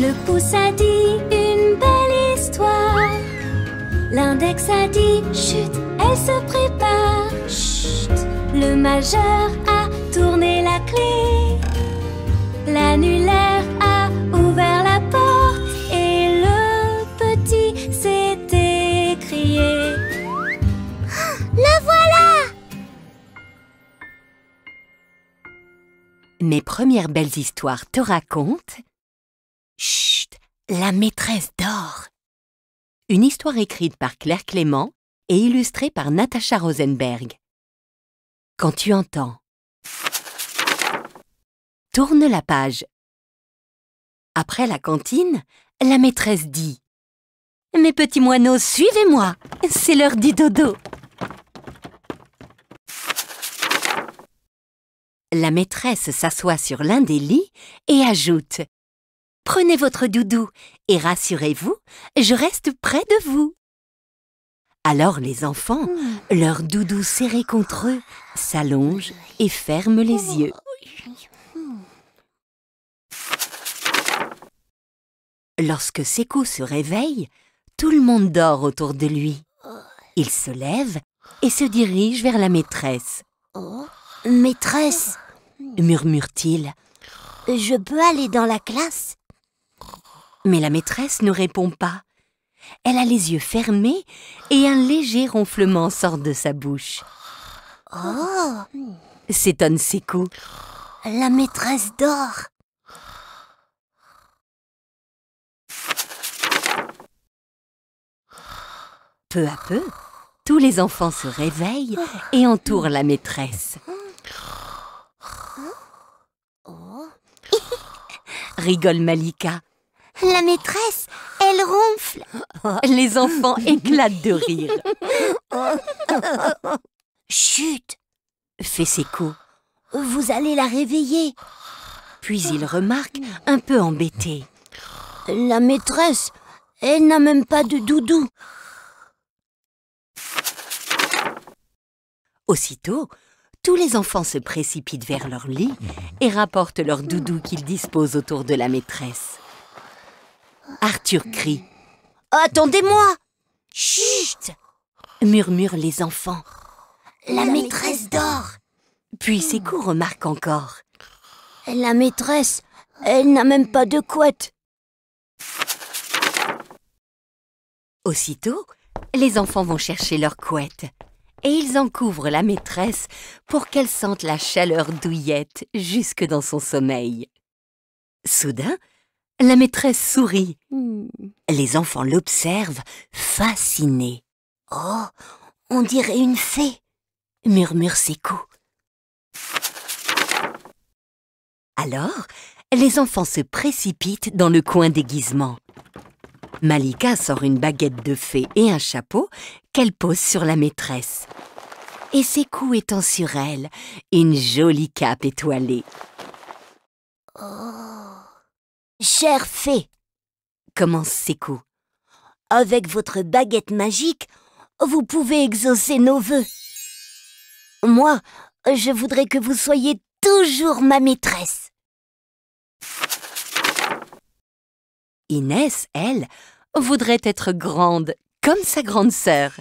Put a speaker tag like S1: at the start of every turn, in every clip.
S1: Le pouce a dit une belle histoire. L'index a dit chut, elle se prépare. Chut. Le majeur a tourné la clé. L'annulaire a ouvert la porte et le petit s'est écrié. Le la voilà Mes premières belles histoires te racontent Chut La maîtresse dort Une histoire écrite par Claire Clément et illustrée par Natacha Rosenberg. Quand tu entends. Tourne la page. Après la cantine, la maîtresse dit Mes petits moineaux, suivez-moi C'est l'heure du dodo La maîtresse s'assoit sur l'un des lits et ajoute Prenez votre doudou et rassurez-vous, je reste près de vous. Alors les enfants, hmm. leur doudou serré contre eux, s'allongent et ferment les oh. yeux. Lorsque Seko se réveille, tout le monde dort autour de lui. Il se lève et se dirige vers la maîtresse. Oh. Maîtresse, murmure-t-il, je peux aller dans la classe mais la maîtresse ne répond pas. Elle a les yeux fermés et un léger ronflement sort de sa bouche. Oh s'étonne Seko. La maîtresse dort. Peu à peu, tous les enfants se réveillent et entourent la maîtresse. Oh. Rigole Malika. La maîtresse, elle ronfle. Les enfants éclatent de rire. Chut fait coups. Vous allez la réveiller. Puis il remarque, un peu embêté. La maîtresse, elle n'a même pas de doudou. Aussitôt, tous les enfants se précipitent vers leur lit et rapportent leur doudou qu'ils disposent autour de la maîtresse. Arthur crie. Attendez-moi Chut murmurent les enfants. La, maîtresse dort Puis ses coups remarquent encore. La maîtresse, elle n'a même pas de couette. Aussitôt, les enfants vont chercher leur couette et ils en couvrent la maîtresse pour qu'elle sente la chaleur douillette jusque dans son sommeil. Soudain, la maîtresse sourit. Hmm. Les enfants l'observent, fascinés. Oh, on dirait une fée, murmure coups. Alors, les enfants se précipitent dans le coin déguisement. Malika sort une baguette de fée et un chapeau qu'elle pose sur la maîtresse. Et ses coups étant sur elle, une jolie cape étoilée. Oh. Chère fée, commence coups, « avec votre baguette magique, vous pouvez exaucer nos voeux. Moi, je voudrais que vous soyez toujours ma maîtresse. Inès, elle, voudrait être grande comme sa grande sœur.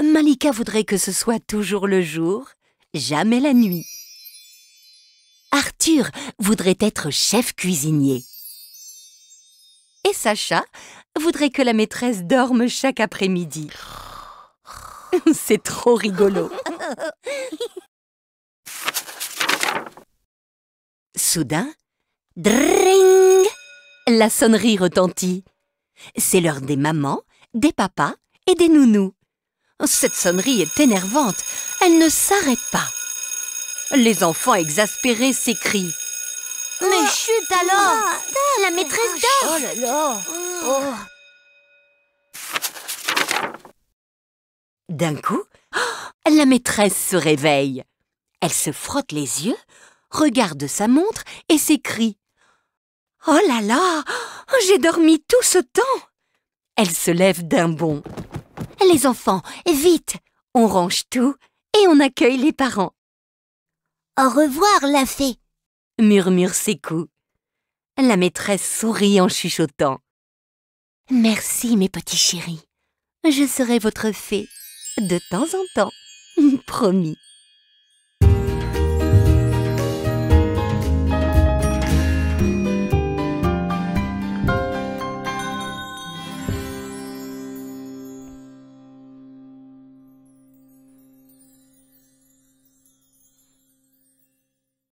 S1: Malika voudrait que ce soit toujours le jour, jamais la nuit. Arthur voudrait être chef cuisinier. Et Sacha voudrait que la maîtresse dorme chaque après-midi. C'est trop rigolo. Soudain, dring, la sonnerie retentit. C'est l'heure des mamans, des papas et des nounous. Cette sonnerie est énervante. Elle ne s'arrête pas. Les enfants exaspérés s'écrient. Mais chut alors ah, La maîtresse ah, dort Oh là là oh. Oh. D'un coup, la maîtresse se réveille. Elle se frotte les yeux, regarde sa montre et s'écrie. Oh là là J'ai dormi tout ce temps Elle se lève d'un bond. Les enfants, vite On range tout et on accueille les parents. Au revoir, la fée murmure coups. La maîtresse sourit en chuchotant. Merci, mes petits chéris. Je serai votre fée de temps en temps, promis.